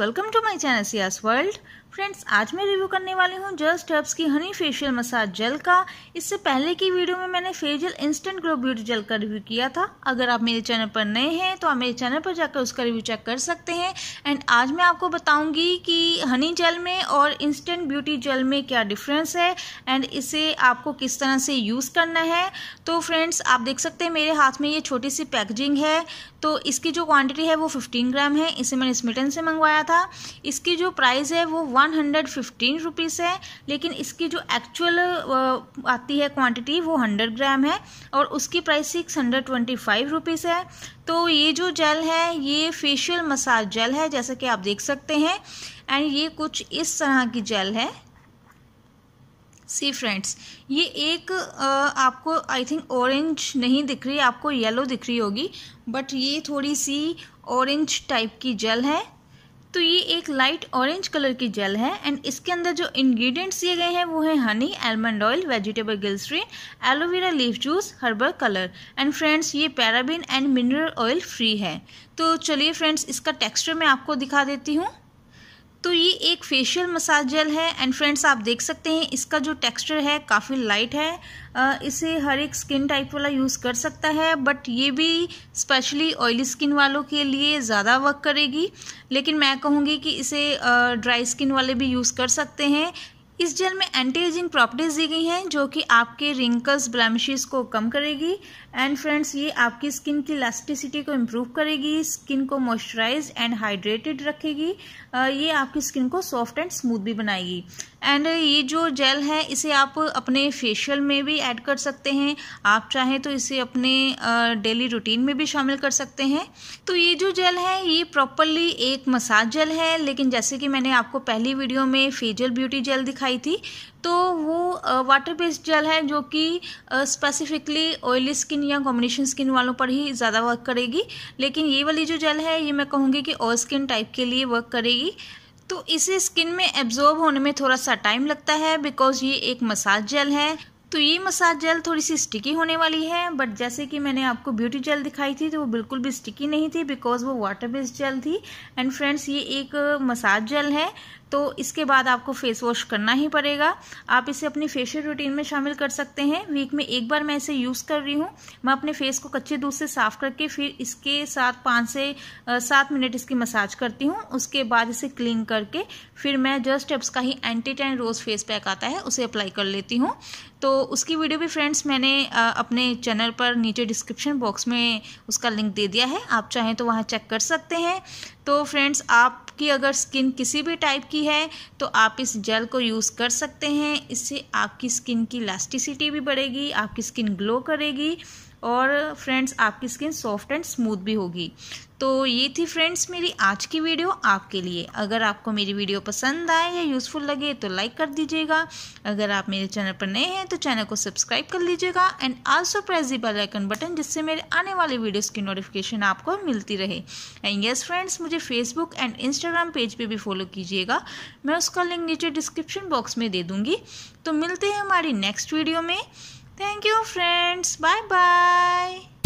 welcome to my channel CS World. Friends आज मैं review करने वाली हूँ जस्ट हर्ब्स की हनी फेशियल मसाज जेल का इससे पहले की वीडियो में मैंने facial instant glow beauty gel का रिव्यू किया था अगर आप मेरे चैनल पर नए हैं तो आप मेरे चैनल पर जाकर उसका रिव्यू चेक कर सकते हैं एंड आज मैं आपको बताऊँगी कि हनी जेल में और इंस्टेंट ब्यूटी जेल में क्या डिफरेंस है एंड इसे आपको किस तरह से यूज़ करना है तो फ्रेंड्स आप देख सकते हैं मेरे हाथ में ये छोटी सी पैकेजिंग है तो इसकी जो क्वान्टिटी है वो फिफ्टीन ग्राम है इसे मैंने स्मिटन से मंगवाया था इसकी जो प्राइस है वो one one hundred fifteen rupees है लेकिन इसकी जो एक्चुअल आती है क्वांटिटी वो हंड्रेड ग्राम है और उसकी price six hundred twenty five rupees है तो ये जो जेल है ये फेशियल मसाज जेल है जैसा कि आप देख सकते हैं एंड ये कुछ इस तरह की जेल है सी फ्रेंड्स ये एक आपको आई थिंक ऑरेंज नहीं दिख रही आपको येलो दिख रही होगी बट ये थोड़ी सी ऑरेंज टाइप की जेल है तो ये एक लाइट ऑरेंज कलर की जेल है एंड इसके अंदर जो इंग्रेडिएंट्स दिए गए हैं वो है honey almond oil vegetable glycerine aloe vera leaf juice herbal colour and friends ये paraben and mineral oil free है तो चलिए फ्रेंड्स इसका टेक्सचर मैं आपको दिखा देती हूँ तो ये एक फेशियल मसाज जेल है एंड फ्रेंड्स आप देख सकते हैं इसका जो टेक्सचर है काफ़ी लाइट है इसे हर एक स्किन टाइप वाला यूज़ कर सकता है बट ये भी स्पेशली ऑयली स्किन वालों के लिए ज़्यादा वर्क करेगी लेकिन मैं कहूँगी कि इसे ड्राई स्किन वाले भी यूज़ कर सकते हैं इस जेल में एंटी एजिंग प्रॉपर्टीज़ दी गई हैं जो कि आपके रिंकल्स ब्लैमिशेज़ को कम करेगी एंड फ्रेंड्स ये आपकी स्किन की इलास्टिसिटी को इम्प्रूव करेगी स्किन को मॉइस्चराइज एंड हाइड्रेटेड रखेगी ये आपकी स्किन को सॉफ्ट एंड स्मूथ भी बनाएगी एंड ये जो जेल है इसे आप अपने फेशियल में भी ऐड कर सकते हैं आप चाहें तो इसे अपने डेली रूटीन में भी शामिल कर सकते हैं तो ये जो जेल है ये प्रॉपरली एक मसाज जेल है लेकिन जैसे कि मैंने आपको पहली वीडियो में फेजल ब्यूटी जेल दिखाई थी तो वो वाटर बेस्ड जेल है जो कि स्पेसिफिकली ऑयली स्किन स्किन या कॉम्बिनेशन स्किन वालों पर ही ज़्यादा वर्क करेगी लेकिन ये वाली जो जेल है ये मैं कहूँगी कि और स्किन टाइप के लिए वर्क करेगी तो इसे स्किन में एब्जॉर्ब होने में थोड़ा सा टाइम लगता है बिकॉज ये एक मसाज जेल है तो ये मसाज जेल थोड़ी सी स्टिकी होने वाली है बट जैसे कि मैंने आपको ब्यूटी जेल दिखाई थी तो वो बिल्कुल भी स्टिकी नहीं थी बिकॉज वो वाटर बेस्ड जेल थी एंड फ्रेंड्स ये एक मसाज जेल है तो इसके बाद आपको फेस वॉश करना ही पड़ेगा आप इसे अपनी फेशियल रूटीन में शामिल कर सकते हैं वीक में एक बार मैं इसे यूज़ कर रही हूँ मैं अपने फेस को कच्चे दूध से साफ़ करके फिर इसके साथ पाँच से सात मिनट इसकी मसाज करती हूँ उसके बाद इसे क्लीन करके फिर मैं जस्ट स्टेप्स का ही anti tan rose face pack आता है उसे अप्लाई कर लेती हूँ तो उसकी वीडियो भी फ्रेंड्स मैंने अपने चैनल पर नीचे डिस्क्रिप्शन बॉक्स में उसका लिंक दे दिया है आप चाहें तो वहाँ चेक कर सकते हैं तो फ्रेंड्स आप आपकी अगर स्किन किसी भी टाइप की है तो आप इस जेल को यूज़ कर सकते हैं इससे आपकी स्किन की इलास्टिसिटी भी बढ़ेगी आपकी स्किन ग्लो करेगी और फ्रेंड्स आपकी स्किन सॉफ्ट एंड स्मूथ भी होगी तो ये थी फ्रेंड्स मेरी आज की वीडियो आपके लिए अगर आपको मेरी वीडियो पसंद आए या यूज़फुल लगे तो लाइक कर दीजिएगा अगर आप मेरे चैनल पर नए हैं तो चैनल को सब्सक्राइब कर लीजिएगा and also press the bell icon button जिससे मेरे आने वाले वीडियोस की नोटिफिकेशन आपको मिलती रहे एंड यस फ्रेंड्स मुझे फेसबुक एंड इंस्टाग्राम पेज पर भी फॉलो कीजिएगा मैं उसका लिंक नीचे डिस्क्रिप्शन बॉक्स में दे दूँगी तो मिलते हैं हमारी नेक्स्ट वीडियो में Thank you friends. Bye bye.